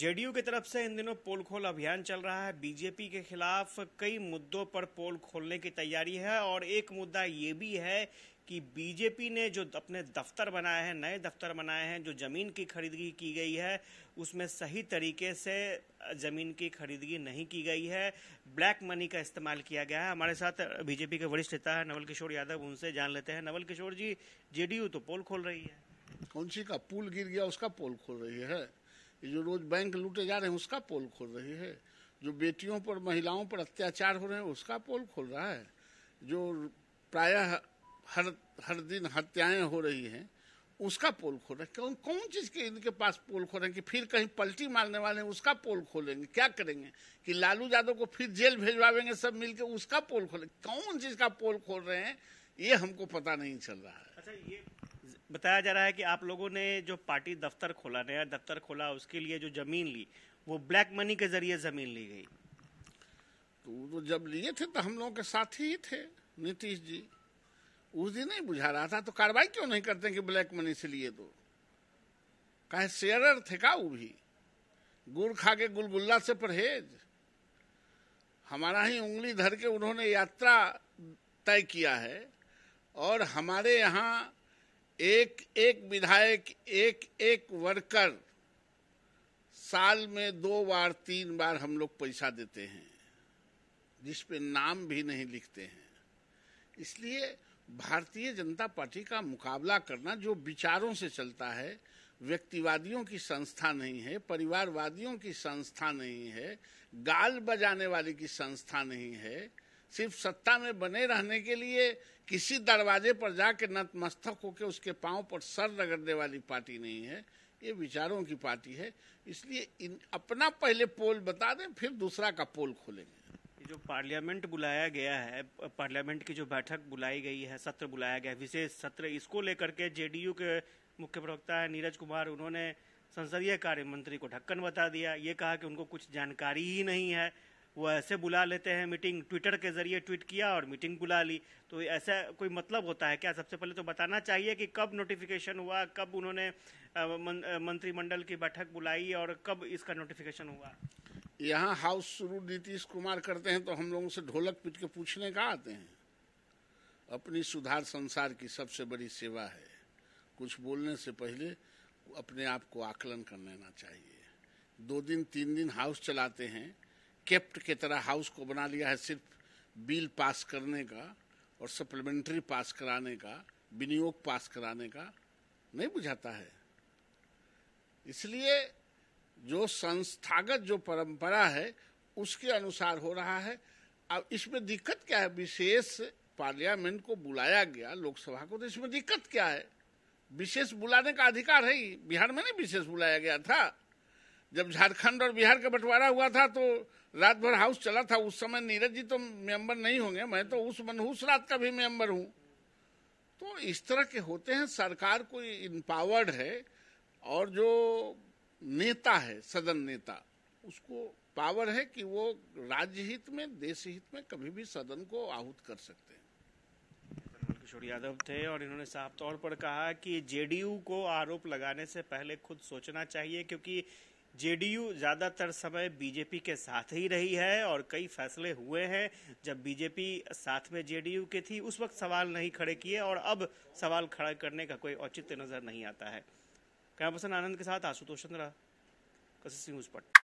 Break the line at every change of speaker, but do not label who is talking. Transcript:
JDU की तरफ से इन दिनों पोल खोल अभियान चल रहा है बीजेपी के खिलाफ कई मुद्दों पर पोल खोलने की तैयारी है और एक मुद्दा ये भी है कि बीजेपी ने जो अपने दफ्तर बनाए हैं नए दफ्तर बनाए हैं जो ज़मीन की खरीदगी की गई है उसमें सही तरीके से ज़मीन की खरीदगी नहीं की गई है ब्लैक मनी का इस्तेमाल किया गया है हमारे साथ बीजेपी के वरिष्ठ नेता है नवल किशोर यादव उनसे जान लेते हैं नवल किशोर जी जेडीयू तो पोल खोल रही है कौन सी का पुल गिर गया उसका पोल खोल रही है जो रोज बैंक
लूटे जा रहे हैं उसका पोल खोल रही है जो बेटियों पर महिलाओं पर अत्याचार हो रहे हैं उसका पोल खोल रहा है जो प्रायः हर हर दिन हत्याएं हो रही हैं उसका पोल खोल रहे कौन कौन चीज के इनके पास पोल खोल रहे कि फिर कहीं पलटी मारने वाले हैं उसका पोल खोलेंगे क्या करेंगे कि लालू यादव को फिर जेल भेजवाएंगे सब मिलके उसका
पोल खोलेंगे कौन चीज का पोल खोल रहे हैं ये हमको पता नहीं चल रहा है अच्छा ये बताया जा रहा है कि आप लोगों ने जो पार्टी दफ्तर खोला नया दफ्तर खोला उसके लिए जो जमीन ली वो ब्लैक मनी के जरिए जमीन ली गई तो, तो जब लिए थे तो हम लोगों
के साथ ही थे नीतीश जी उस दिन नहीं बुझा रहा था तो कार्रवाई क्यों नहीं करते कि ब्लैक मनी से लिए दो कहे शेयर थे का वो भी गुड़ खा के गुलगुल्ला से परहेज हमारा ही उंगली धर के उन्होंने यात्रा तय किया है और हमारे यहाँ एक एक विधायक एक एक वर्कर साल में दो बार तीन बार हम लोग पैसा देते हैं जिसपे नाम भी नहीं लिखते हैं इसलिए भारतीय जनता पार्टी का मुकाबला करना जो विचारों से चलता है व्यक्तिवादियों की संस्था नहीं है परिवारवादियों की संस्था नहीं है गाल बजाने वाले की संस्था नहीं है सिर्फ सत्ता में बने रहने के लिए किसी दरवाजे पर जाके नतमस्तक होकर उसके पांव पर सर रगड़ने वाली पार्टी नहीं है ये विचारों की पार्टी है इसलिए इन
अपना पहले पोल बता दें फिर दूसरा का पोल खोलेंगे जो पार्लियामेंट बुलाया गया है पार्लियामेंट की जो बैठक बुलाई गई है सत्र बुलाया गया है विशेष सत्र इसको लेकर के जेडीयू के मुख्य प्रवक्ता है नीरज कुमार उन्होंने संसदीय कार्य मंत्री को ढक्कन बता दिया ये कहा कि उनको कुछ जानकारी ही नहीं है वो ऐसे बुला लेते हैं मीटिंग ट्विटर के जरिए ट्वीट किया और मीटिंग बुला ली तो ऐसा कोई मतलब होता है क्या सबसे पहले तो बताना चाहिए कि कब नोटिफिकेशन हुआ कब उन्होंने मंत्रिमंडल की बैठक बुलाई और कब इसका नोटिफिकेशन हुआ
यहाँ हाउस शुरू नीतीश कुमार करते हैं तो हम लोगों से ढोलक पीट के पूछने का आते हैं अपनी सुधार संसार की सबसे बड़ी सेवा है कुछ बोलने से पहले अपने आप को आकलन कर लेना चाहिए दो दिन तीन दिन हाउस चलाते हैं केप्ट के तरह हाउस को बना लिया है सिर्फ बिल पास करने का और सप्लीमेंट्री पास कराने का विनियोग पास कराने का नहीं बुझाता है इसलिए जो संस्थागत जो परंपरा है उसके अनुसार हो रहा है अब इसमें दिक्कत क्या है विशेष पार्लियामेंट को बुलाया गया लोकसभा को तो इसमें दिक्कत क्या है विशेष बुलाने का अधिकार है ही बिहार में नहीं विशेष बुलाया गया था जब झारखंड और बिहार का बंटवारा हुआ था तो रात भर हाउस चला था उस समय नीरज जी तो मेंबर नहीं होंगे मैं तो उस मनहूस रात का भी मेंबर हूँ तो इस तरह के होते हैं सरकार कोई इम्पावर्ड है और जो नेता है सदन नेता उसको पावर है कि वो राज्य हित में देश हित में कभी भी सदन
को आहूत कर सकते हैं किशोर यादव थे और इन्होंने साफ तौर पर कहा कि जेडीयू को आरोप लगाने से पहले खुद सोचना चाहिए क्योंकि जेडीयू ज्यादातर समय बीजेपी के साथ ही रही है और कई फैसले हुए हैं जब बीजेपी साथ में जेडीयू के थी उस वक्त सवाल नहीं खड़े किए और अब सवाल खड़ा करने का कोई औचित्य नजर नहीं आता है कैमरा पर्सन आनंद के साथ आशुतोष चंद्रा कशिश